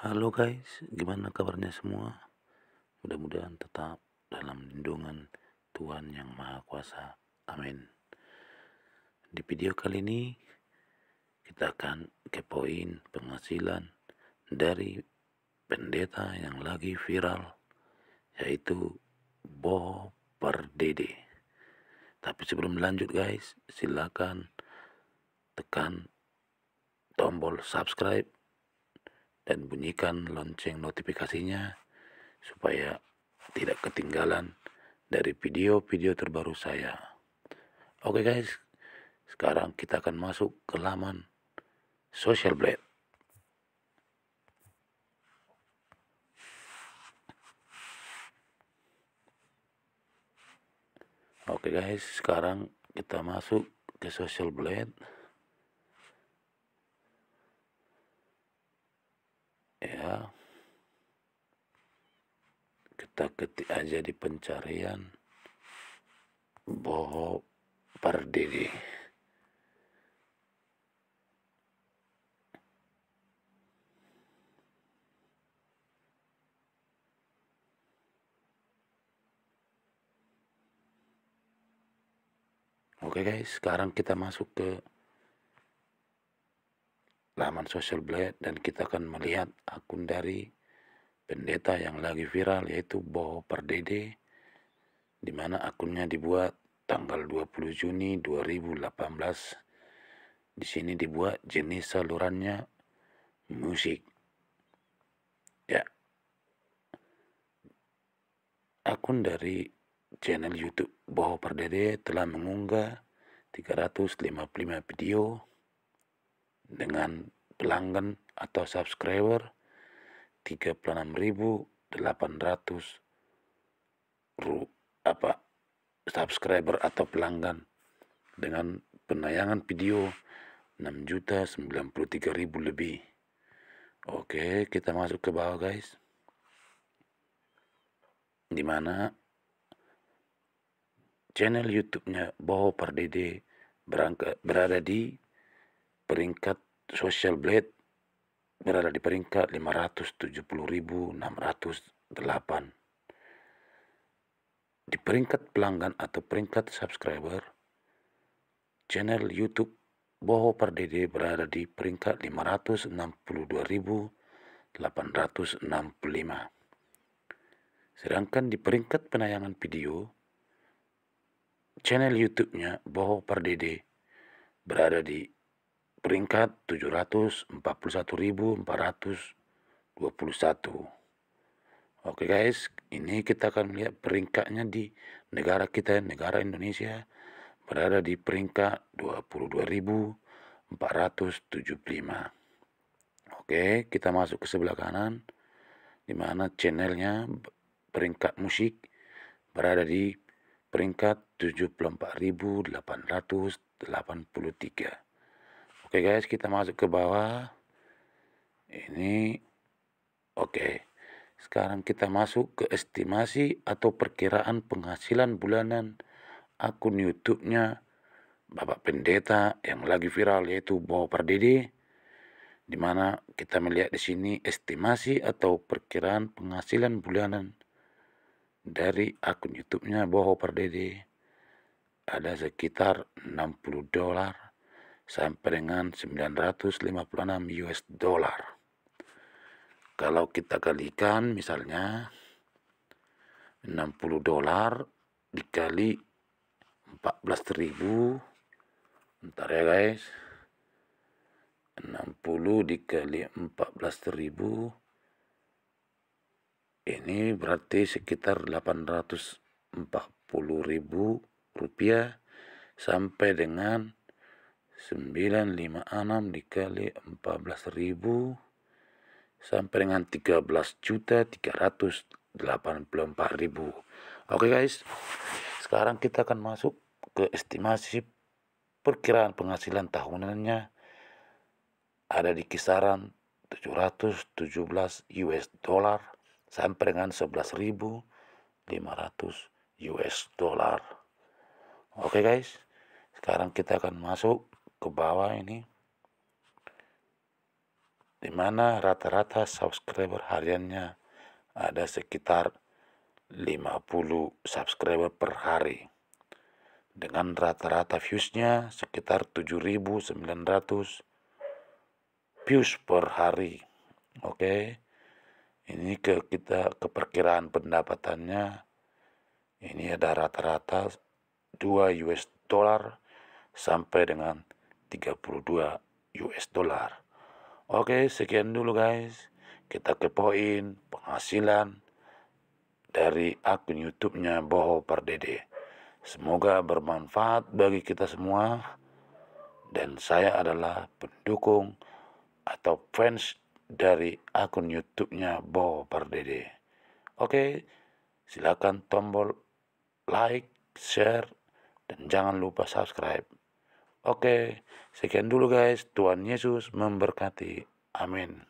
Halo guys, gimana kabarnya semua? Mudah-mudahan tetap dalam lindungan Tuhan Yang Maha Kuasa. Amin. Di video kali ini, kita akan kepoin penghasilan dari pendeta yang lagi viral, yaitu Bo Perdede. Tapi sebelum lanjut guys, silakan tekan tombol subscribe dan bunyikan lonceng notifikasinya supaya tidak ketinggalan dari video-video terbaru saya. Oke guys, sekarang kita akan masuk ke laman Social Blade. Oke guys, sekarang kita masuk ke Social Blade. kita ketik aja di pencarian boho perdiri Oke guys, sekarang kita masuk ke laman sosial blade dan kita akan melihat akun dari pendeta yang lagi viral yaitu Bo Perdede di mana akunnya dibuat tanggal 20 Juni 2018 di sini dibuat jenis salurannya musik ya akun dari channel YouTube Boho Perdede telah mengunggah 355 video dengan pelanggan atau subscriber 36.800 ru apa subscriber atau pelanggan dengan penayangan video 6.093.000 lebih. Oke, kita masuk ke bawah guys. di mana channel YouTube-nya Bowo Pardede berangkat berada di peringkat social blade berada di peringkat 570.608. Di peringkat pelanggan atau peringkat subscriber, channel YouTube Boho Pardede berada di peringkat 562.865. Sedangkan di peringkat penayangan video, channel YouTube-nya Boho Pardede berada di peringkat 741.421. Oke guys, ini kita akan melihat peringkatnya di negara kita, negara Indonesia berada di peringkat 22.475. Oke, kita masuk ke sebelah kanan di mana channelnya peringkat musik berada di peringkat 74.883. Oke guys, kita masuk ke bawah. Ini oke. Okay. Sekarang kita masuk ke estimasi atau perkiraan penghasilan bulanan akun YouTube-nya Bapak Pendeta yang lagi viral yaitu Bowo Pardede di mana kita melihat di sini estimasi atau perkiraan penghasilan bulanan dari akun YouTube-nya Boho Pardede ada sekitar 60 dolar sampai dengan 956 US dollar. Kalau kita kalikan misalnya 60 dolar dikali 14.000 entar ya guys 60 dikali 14.000 ini berarti sekitar 840.000 rupiah sampai dengan 956 dikali 14.000 sampai dengan 13.384.000 oke guys sekarang kita akan masuk ke estimasi perkiraan penghasilan tahunannya ada di kisaran 717 US dollar sampai dengan 11.500 US dollar. Oke guys, sekarang kita akan masuk ke bawah ini dimana rata-rata subscriber hariannya ada sekitar 50 subscriber per hari dengan rata-rata viewsnya sekitar 7.900 views per hari oke okay? ini ke kita ke perkiraan pendapatannya ini ada rata-rata 2 US dollar sampai dengan 32 US dollar. Oke, sekian dulu guys. Kita kepoin penghasilan dari akun YouTube-nya Boho Pardede. Semoga bermanfaat bagi kita semua. Dan saya adalah pendukung atau fans dari akun YouTube-nya Boho Pardede. Oke, silakan tombol like, share, dan jangan lupa subscribe. Oke, sekian dulu guys. Tuhan Yesus memberkati. Amin.